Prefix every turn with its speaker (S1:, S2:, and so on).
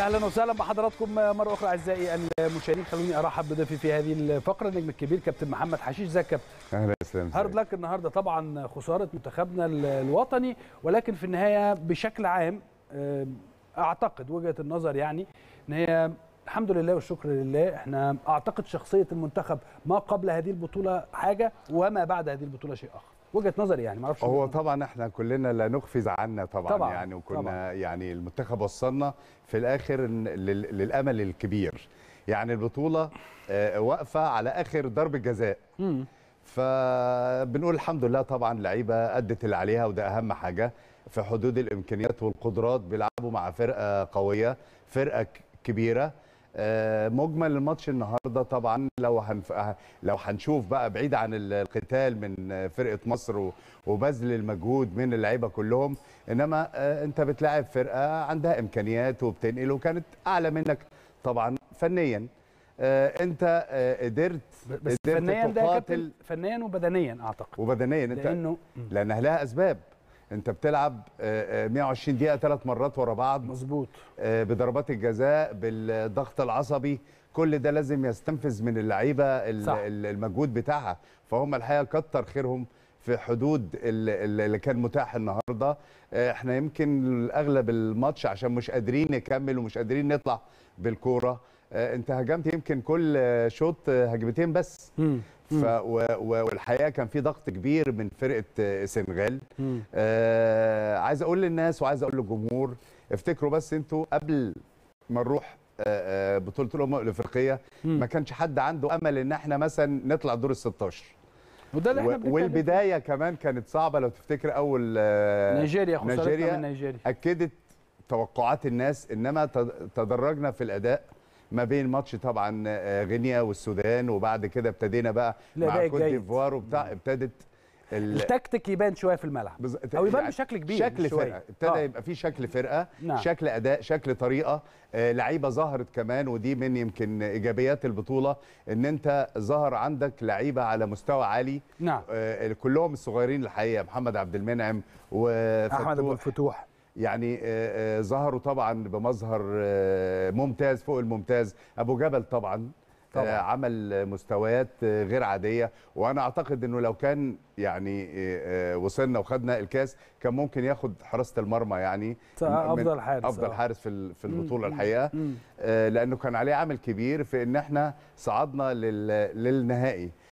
S1: اهلا وسهلا بحضراتكم مره اخرى اعزائي المشاهدين خلوني ارحب بضيفي في هذه الفقره النجم الكبير كابتن محمد حشيش ازيك كابتن
S2: اهلا وسهلا هارد
S1: لك النهارده طبعا خساره منتخبنا الوطني ولكن في النهايه بشكل عام آه، اعتقد وجهه النظر يعني ان هي الحمد لله والشكر لله احنا اعتقد شخصيه المنتخب ما قبل هذه البطوله حاجه وما بعد هذه البطوله شيء اخر وجهه نظري يعني ما اعرفش هو
S2: طبعا احنا كلنا لا نخفز عنا طبعا, طبعا يعني وكنا طبعا يعني المنتخب وصلنا في الاخر للامل الكبير يعني البطوله آه، واقفه على اخر ضربه جزاء فبنقول الحمد لله طبعا لعيبه ادت اللي عليها وده اهم حاجه في حدود الامكانيات والقدرات بيلعبوا مع فرقه قويه فرقه كبيره آه، مجمل الماتش النهارده طبعا لو هنف... لو هنشوف بقى بعيد عن القتال من فرقه مصر وبذل المجهود من اللعيبه كلهم انما آه، انت بتلاعب فرقه عندها امكانيات وبتنقل وكانت اعلى منك طبعا فنيا آه، انت قدرت بس قدرت فنيا تقاتل فنيا وبدنيا اعتقد وبدنيا انت لانه لان لها اسباب انت بتلعب 120 آه، آه، دقيقه ثلاث مرات ورا بعض مظبوط آه، بضربات الجزاء بالضغط العصبي كل ده لازم يستنفذ من اللعيبه المجهود بتاعها فهم الحقيقه كتر خيرهم في حدود اللي كان متاح النهارده احنا يمكن اغلب الماتش عشان مش قادرين نكمل ومش قادرين نطلع بالكوره آه، انت هجمت يمكن كل شوط هجمتين بس ف والحقيقه كان في ضغط كبير من فرقه السنغال آه عايز اقول للناس وعايز اقول للجمهور افتكروا بس انتوا قبل ما نروح آه، آه، بطوله الامم الافريقيه ما كانش حد عنده امل ان احنا مثلا نطلع دور ال 16 وده اللي احنا والبدايه كمان كانت صعبه لو تفتكر اول نيجيريا خسارتنا من نيجيريا اكدت توقعات الناس انما تدرجنا في الاداء ما بين ماتش طبعا آه، غينيا والسودان وبعد كده ابتدينا بقى مع كوت ديفوار وبتاع ابتدت التكتيك يبان شويه في الملعب بز... او يبان يعني بشكل كبير شكل فرقه ابتدى آه. يبقى في شكل فرقه نعم. شكل اداء شكل طريقه آه لعيبه ظهرت كمان ودي من يمكن ايجابيات البطوله ان انت ظهر عندك لعيبه على مستوى عالي نعم. آه كلهم الصغيرين الحقيقه محمد عبد المنعم وفتوح احمد ابو الفتوح يعني آه، آه، ظهروا طبعا بمظهر آه، ممتاز فوق الممتاز ابو جبل طبعا طبعا. عمل مستويات غير عاديه وانا اعتقد انه لو كان يعني وصلنا وخدنا الكاس كان ممكن ياخد حراسه المرمى يعني افضل حارس افضل حارس في في البطوله الحقيقه لانه كان عليه عمل كبير في ان احنا صعدنا للنهائي